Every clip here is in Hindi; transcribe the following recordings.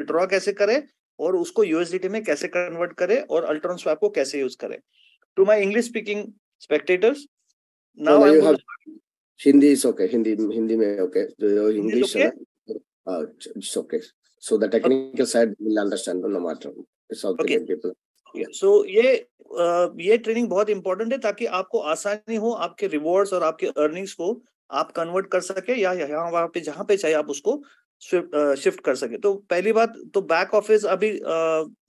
विड्रॉ कैसे करें और उसको यूएसडी में कैसे कन्वर्ट करें और अल्ट्रॉन स्वैप को कैसे यूज करें to my English speaking spectators now I have Hindi is okay Hindi Hindi में ओके जो इंग्लिश है it's okay so the technical side will understand no matter it's all okay. People people yeah. ये आ, uh, ये ट्रेनिंग बहुत इंपॉर्टेंट है ताकि आपको आसानी हो आपके रिवॉर्ड्स और आपके अर्निंग्स को आप कन्वर्ट कर सके या यहाँ वहां पे जहां पे चाहे आप उसको शिफ्ट uh, कर सके तो पहली बात तो बैक ऑफिस अभी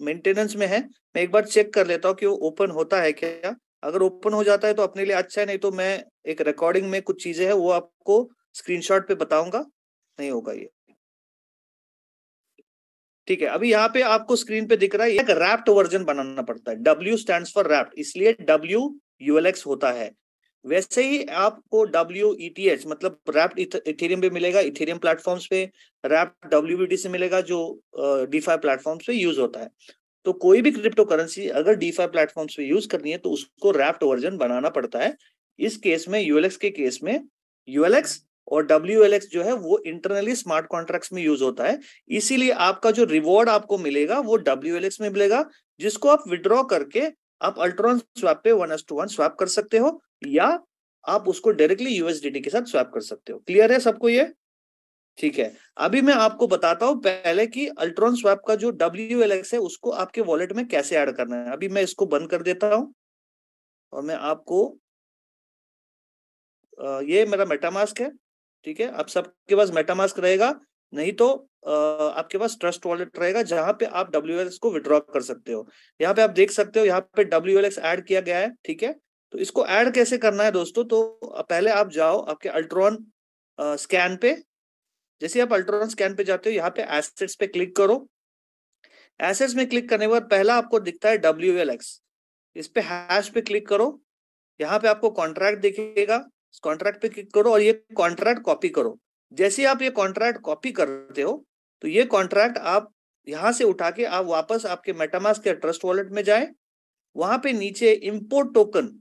मेंटेनेंस uh, में है मैं एक बार चेक कर लेता हूँ कि वो ओपन होता है क्या अगर ओपन हो जाता है तो अपने लिए अच्छा है नहीं तो मैं एक रिकॉर्डिंग में कुछ चीजें है वो आपको स्क्रीनशॉट पे बताऊंगा नहीं होगा ये ठीक है अभी यहाँ पे आपको स्क्रीन पे दिख रहा है एक रैप्ट वर्जन बनाना पड़ता है डब्ल्यू स्टैंड फॉर रैप्ट इसलिए डब्ल्यू यूएलएक्स होता है वैसे ही आपको डब्ल्यू e मतलब रैप्ड इथेरियम पे मिलेगा इथेरियम प्लेटफॉर्म्स पे रैप्ड डब्ल्यू e से मिलेगा जो डीफाई प्लेटफॉर्म्स पे यूज होता है तो कोई भी क्रिप्टो करेंसी अगर डीफाई प्लेटफॉर्म्स पे यूज करनी है तो उसको रैप्ड वर्जन बनाना पड़ता है इस केस में यूएलएक्स के केस में यूएलएक्स और डब्ल्यू जो है वो इंटरनली स्मार्ट कॉन्ट्रैक्ट्स में यूज होता है इसीलिए आपका जो रिवॉर्ड आपको मिलेगा वो डब्ल्यू में मिलेगा जिसको आप विड्रॉ करके आप अल्ट्रॉन स्वैप पे one is to one swap कर सकते हो या आप उसको डायरेक्टली यूएसडीटी के साथ स्वैप कर सकते हो क्लियर है सबको ये ठीक है अभी मैं आपको बताता हूं पहले कि अल्ट्रॉन स्वैप का जो डब्ल्यू है उसको आपके वॉलेट में कैसे ऐड करना है अभी मैं इसको बंद कर देता हूं और मैं आपको ये मेरा मेटामास्क है ठीक है आप सबके पास मेटामास्क रहेगा नहीं तो आपके पास ट्रस्ट वॉलेट रहेगा जहां पे आप डब्ल्यू को विड्रॉ कर सकते हो यहाँ पे आप देख सकते हो यहाँ पे डब्ल्यू ऐड किया गया है ठीक है तो इसको ऐड कैसे करना है दोस्तों तो पहले आप जाओ आपके अल्ट्रॉन स्कैन पे जैसे आप अल्ट्रॉन स्कैन पे जाते हो यहाँ पे एसेट्स पे क्लिक करो एसेट्स में क्लिक करने के बाद पहला आपको दिखता है डब्ल्यू एल एक्स इस पे हैश पे क्लिक करो यहाँ पे आपको कॉन्ट्रैक्ट दिखेगा कॉन्ट्रैक्ट पे क्लिक करो और ये कॉन्ट्रैक्ट कॉपी करो जैसे आप ये कॉन्ट्रैक्ट कॉपी करते हो तो ये कॉन्ट्रैक्ट आप यहाँ से उठा के आप वापस आपके मेटामास के ट्रस्ट वॉलेट में जाए वहां पे नीचे इम्पोर्ट टोकन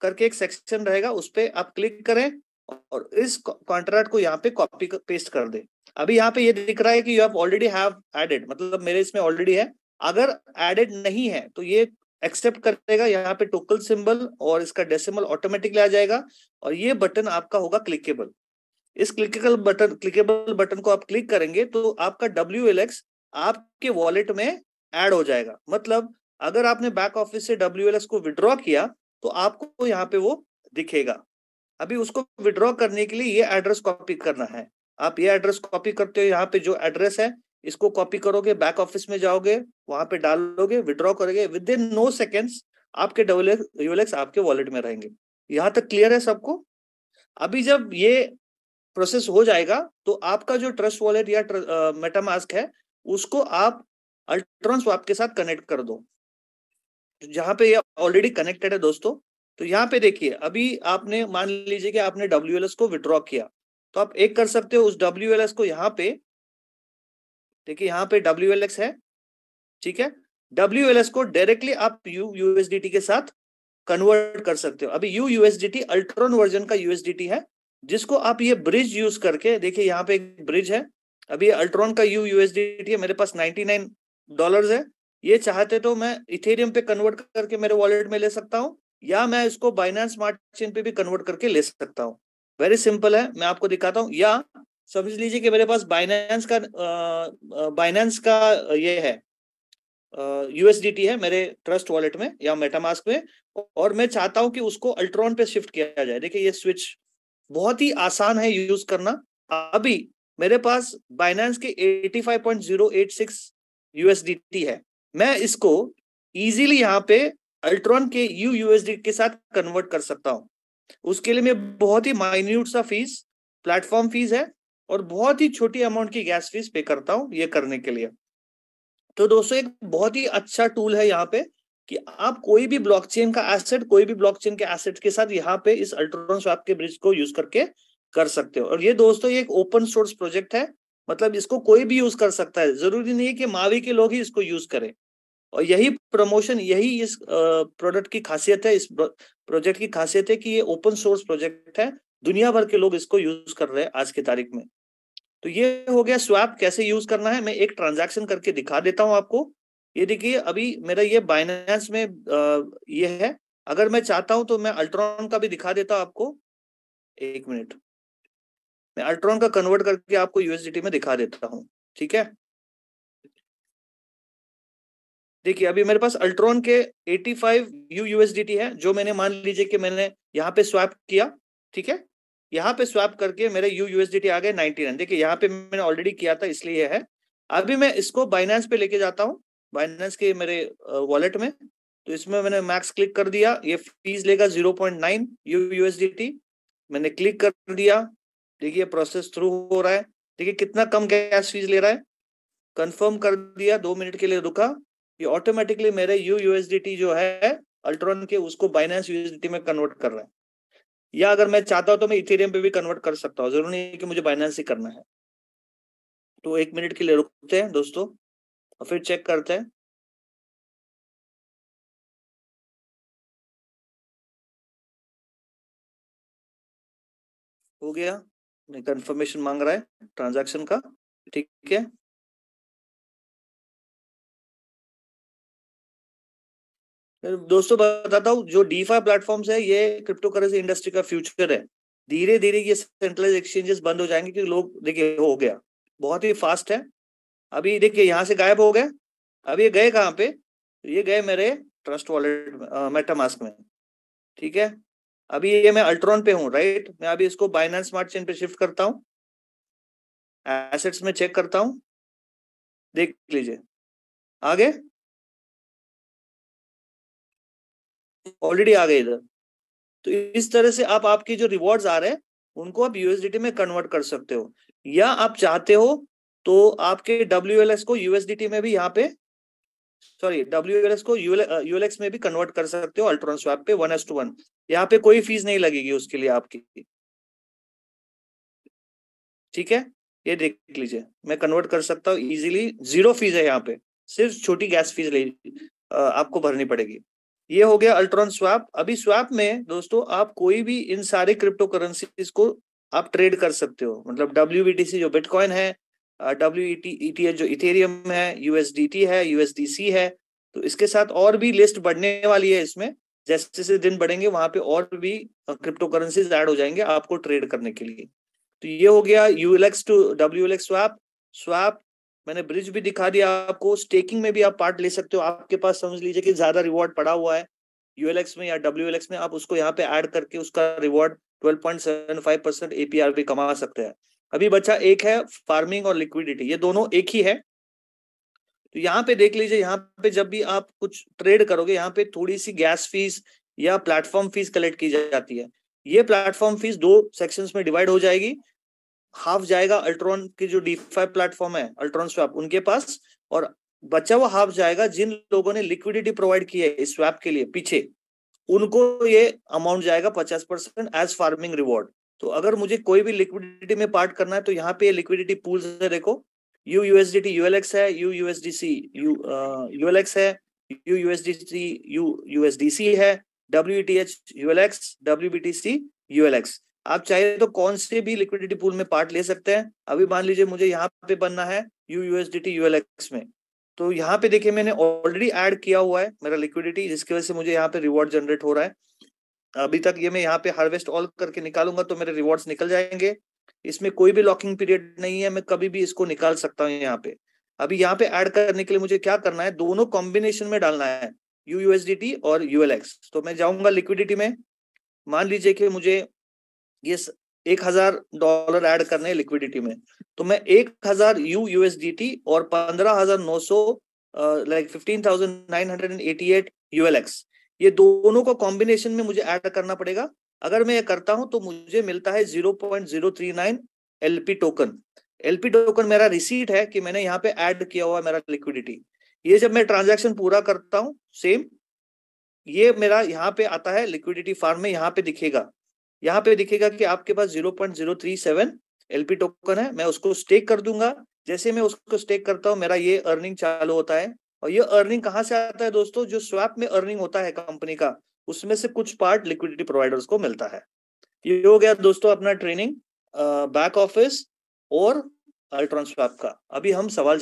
करके एक सेक्शन रहेगा उस पर आप क्लिक करें और इस कॉन्ट्रैक्ट को यहाँ पे कॉपी पेस्ट कर दे अभी यहाँ पे ये दिख रहा है कि you have already have added मतलब मेरे इसमें ऑलरेडी है अगर एडेड नहीं है तो ये एक्सेप्ट करेगा यहाँ पे टोकल सिंबल और इसका डेसिमल ऑटोमेटिकली आ जाएगा और ये बटन आपका होगा क्लिकेबल इस क्लिकेबल बटन क्लिकेबल बटन को आप क्लिक करेंगे तो आपका डब्ल्यू आपके वॉलेट में एड हो जाएगा मतलब अगर आपने बैक ऑफिस से डब्ल्यू को विड्रॉ किया तो आपको यहाँ पे वो दिखेगा अभी उसको विड्रॉ करने के लिए ये एड्रेस कॉपी करना है आप ये एड्रेस कॉपी करते हो यहाँ पे जो एड्रेस है इसको कॉपी करोगे बैक ऑफिस में जाओगे वहां पे डालोगे विड्रॉ करोगे विद इन नो सेकेंड्स आपके यूएलएक्स आपके वॉलेट में रहेंगे यहाँ तक क्लियर है सबको अभी जब ये प्रोसेस हो जाएगा तो आपका जो ट्रस्ट वॉलेट या मेटामास्क है उसको आप अल्ट्रॉन स्वाप के साथ कनेक्ट कर दो तो जहां पे ये ऑलरेडी कनेक्टेड है दोस्तों तो यहाँ पे देखिए अभी आपने मान लीजिए कि आपने डब्ल्यू को विड्रॉ किया तो आप एक कर सकते हो उस डब्ल्यू को यहाँ पे देखिए यहाँ पे डब्ल्यू है ठीक है डब्ल्यू को डायरेक्टली आप यू टी के साथ कन्वर्ट कर सकते हो अभी यू टी अल्ट्रॉन वर्जन का यूएसडीटी है जिसको आप ये ब्रिज यूज करके देखिए यहाँ पे एक ब्रिज है अभी अल्ट्रॉन का यू यूएसडी है मेरे पास नाइन डॉलर्स है ये चाहते तो मैं इथेरियम पे कन्वर्ट करके मेरे वॉलेट में ले सकता हूँ या मैं इसको बाइनांस स्मार्ट चेन पे भी कन्वर्ट करके ले सकता हूँ वेरी सिंपल है मैं आपको दिखाता हूँ या समझ लीजिए कि मेरे पास बाइनेंस का बाइनेंस का ये है यूएसडीटी है मेरे ट्रस्ट वॉलेट में या मेटामास्क में और मैं चाहता हूँ कि उसको अल्ट्रॉन पे शिफ्ट किया जाए देखिए ये स्विच बहुत ही आसान है यूज करना अभी मेरे पास बाइनेंस के 85.086 यूएसडीटी है मैं इसको इजीली यहाँ पे अल्ट्रॉन के यू यूएसडी के साथ कन्वर्ट कर सकता हूँ उसके लिए मैं बहुत ही माइन्यूट सा फीस प्लेटफॉर्म फीस है और बहुत ही छोटी अमाउंट की गैस फीस पे करता हूँ ये करने के लिए तो दोस्तों एक बहुत ही अच्छा टूल है यहाँ पे कि आप कोई भी ब्लॉकचेन का एसेट कोई भी ब्लॉकचेन के एसेट के साथ यहाँ पे इस अल्ट्रॉन स्वैप के ब्रिज को यूज करके कर सकते हो और ये दोस्तों ये एक ओपन सोर्स प्रोजेक्ट है मतलब इसको कोई भी यूज कर सकता है जरूरी नहीं है कि मावी के लोग ही इसको यूज करें और यही प्रमोशन यही इस प्रोडक्ट की खासियत है इस प्रोजेक्ट की खासियत है कि ये ओपन सोर्स प्रोजेक्ट है दुनिया भर के लोग इसको यूज कर रहे हैं आज की तारीख में तो ये हो गया स्वैप कैसे यूज करना है मैं एक ट्रांजैक्शन करके दिखा देता हूं आपको ये देखिए अभी मेरा ये बाइनेंस में ये है अगर मैं चाहता हूं तो मैं अल्ट्रॉन का भी दिखा देता हूं आपको एक मिनट मैं अल्ट्रॉन का कन्वर्ट करके आपको यूएसडीटी में दिखा देता हूँ ठीक है देखिए अभी मेरे पास अल्ट्रॉन के 85 फाइव यू यूएसडीटी है जो मैंने मान लीजिए कि मैंने यहाँ पे स्वैप किया ठीक है यहाँ पे स्वैप करके मेरे यू यूएसडीटी आ गए 99 देखिए यहाँ पे मैंने ऑलरेडी किया था इसलिए है अभी मैं इसको बाइनेंस पे लेके जाता हूँ बाइनेंस के मेरे वॉलेट में तो इसमें मैंने मैक्स क्लिक कर दिया ये फीस लेगा zero point nine U USDT मैंने क्लिक कर दिया देखिए प्रोसेस थ्रू हो रहा है देखिए कितना कम गैस फीस ले रहा है कंफर्म कर दिया दो मिनट के लिए रुका ये ऑटोमेटिकली मेरे यू यूएसडी जो है अल्ट्रॉन के उसको बाइनेंस यूएसडी में कन्वर्ट कर रहा है या अगर मैं चाहता हूं तो मैं इथेरियम पे भी कन्वर्ट कर सकता हूँ जरूरी नहीं है कि मुझे बाइनेंस ही करना है तो एक मिनट के लिए रुकते हैं दोस्तों और फिर चेक करते हैं हो गया कंफर्मेशन मांग रहा है ट्रांजैक्शन का ठीक है दोस्तों बताता हूँ जो फाइव प्लेटफॉर्म्स है ये क्रिप्टो करेंसी इंडस्ट्री का फ्यूचर है धीरे धीरे ये सेंट्रलाइज एक्सचेंजेस बंद हो जाएंगे क्योंकि लोग देखिए हो गया बहुत ही फास्ट है अभी देखिए यहाँ से गायब हो गए अब ये गए कहाँ पे ये गए मेरे ट्रस्ट वॉलेट मेटामास्क में ठीक है अभी ये मैं अल्ट्रॉन पे हूँ राइट मैं अभी इसको बाइनेंस स्मार्ट चेन पे शिफ्ट करता हूँ एसेट्स में चेक करता हूँ देख लीजिए आगे ऑलरेडी आ गए इधर तो इस तरह से आप आपके जो रिवॉर्ड्स आ रहे हैं उनको आप यूएसडीटी में कन्वर्ट कर सकते हो या आप चाहते हो तो आपके डब्ल्यू को यूएसडीटी में भी यहाँ पे सॉरी डब्ल्यू को यूएलएक्स uh, में भी कन्वर्ट कर सकते हो अल्ट्रॉन स्वैप पे वन एस टू वन यहाँ पे कोई फीस नहीं लगेगी उसके लिए आपकी ठीक है ये देख लीजिए मैं कन्वर्ट कर सकता हूँ इजीली जीरो फीस है यहाँ पे सिर्फ छोटी गैस फीस ले uh, आपको भरनी पड़ेगी ये हो गया अल्ट्रॉन स्वैप अभी स्वैप में दोस्तों आप कोई भी इन सारे क्रिप्टो करेंसी को आप ट्रेड कर सकते हो मतलब डब्ल्यू जो बिटकॉइन है डब्ल्यू e e जो इथेरियम है यूएसडीटी है यूएसडीसी है तो इसके साथ और भी लिस्ट बढ़ने वाली है इसमें जैसे जैसे दिन बढ़ेंगे वहां पे और भी क्रिप्टो करेंसीज ऐड हो जाएंगे आपको ट्रेड करने के लिए तो ये हो गया ULX to W L swap swap मैंने ब्रिज भी दिखा दिया आपको स्टेकिंग में भी आप पार्ट ले सकते हो आपके पास समझ लीजिए कि ज्यादा रिवॉर्ड पड़ा हुआ है यूएलएक्स में या डब्ल्यू में आप उसको यहाँ पे ऐड करके उसका रिवॉर्ड फाइव परसेंट एपीआर भी कमा सकते हैं अभी बच्चा एक है फार्मिंग और लिक्विडिटी ये दोनों एक ही है तो यहाँ पे देख लीजिए यहाँ पे जब भी आप कुछ ट्रेड करोगे यहाँ पे थोड़ी सी गैस फीस या प्लेटफॉर्म फीस कलेक्ट की जाती है ये प्लेटफॉर्म फीस दो सेक्शंस में डिवाइड हो जाएगी हाफ जाएगा अल्ट्रॉन की जो डी फाइव प्लेटफॉर्म है अल्ट्रॉन स्वैप उनके पास और बच्चा वो हाफ जाएगा जिन लोगों ने लिक्विडिटी प्रोवाइड की है इस स्वैप के लिए पीछे उनको ये अमाउंट जाएगा पचास परसेंट एज फार्मिंग रिवॉर्ड तो अगर मुझे कोई भी लिक्विडिटी में पार्ट करना है तो यहाँ पे लिक्विडिटी पूल्स है देखो यू यूएसडीटी यूएलएक्स है यू यूएसडीसी यू यूएलएक्स है यू यूएसडीसी यू यूएसडीसी है W T H ULX W B T C ULX आप चाहे तो कौन से भी लिक्विडिटी पूल में पार्ट ले सकते हैं अभी मान लीजिए मुझे यहाँ पे बनना है यू टी यूएलएक्स में तो यहाँ पे देखिए मैंने ऑलरेडी ऐड किया हुआ है मेरा लिक्विडिटी जिसकी वजह से मुझे यहाँ पे रिवॉर्ड जनरेट हो रहा है अभी तक ये मैं यहाँ पे हार्वेस्ट ऑल करके निकालूंगा तो मेरे रिवॉर्ड्स निकल जाएंगे इसमें कोई भी लॉकिंग पीरियड नहीं है मैं कभी भी इसको निकाल सकता हूँ यहाँ पे अभी यहाँ पे ऐड करने के लिए मुझे क्या करना है दोनों कॉम्बिनेशन में डालना है यूयूएसडीटी और यूएलएक्स तो मैं जाऊंगा लिक्विडिटी में मान लीजिए कि मुझे ये एक हजार डॉलर एड करने है लिक्विडिटी में तो मैं एक हजार यू यूएसडीटी और पंद्रह हजार नौ सौ like fifteen thousand nine hundred and eighty eight ULX ये दोनों को कॉम्बिनेशन में मुझे ऐड करना पड़ेगा अगर मैं ये करता हूं तो मुझे मिलता है zero point zero three nine P token LP token मेरा रिसीट है कि मैंने यहाँ पे ऐड किया हुआ मेरा लिक्विडिटी ये जब मैं ट्रांजैक्शन पूरा करता हूँ सेम ये मेरा यहाँ पे आता है लिक्विडिटी फार्म में यहाँ पे दिखेगा यहाँ पे दिखेगा कि आपके पास zero point zero three seven P token है मैं उसको स्टेक कर दूंगा जैसे मैं उसको स्टेक करता हूँ मेरा ये अर्निंग चालू होता है और ये अर्निंग कहाँ से आता है दोस्तों जो स्वैप में अर्निंग होता है कंपनी का उसमें से कुछ पार्ट लिक्विडिटी प्रोवाइडर्स को मिलता है ये हो गया दोस्तों अपना ट्रेनिंग बैक ऑफिस और अल्ट्रॉन स्वैप का अभी हम सवाल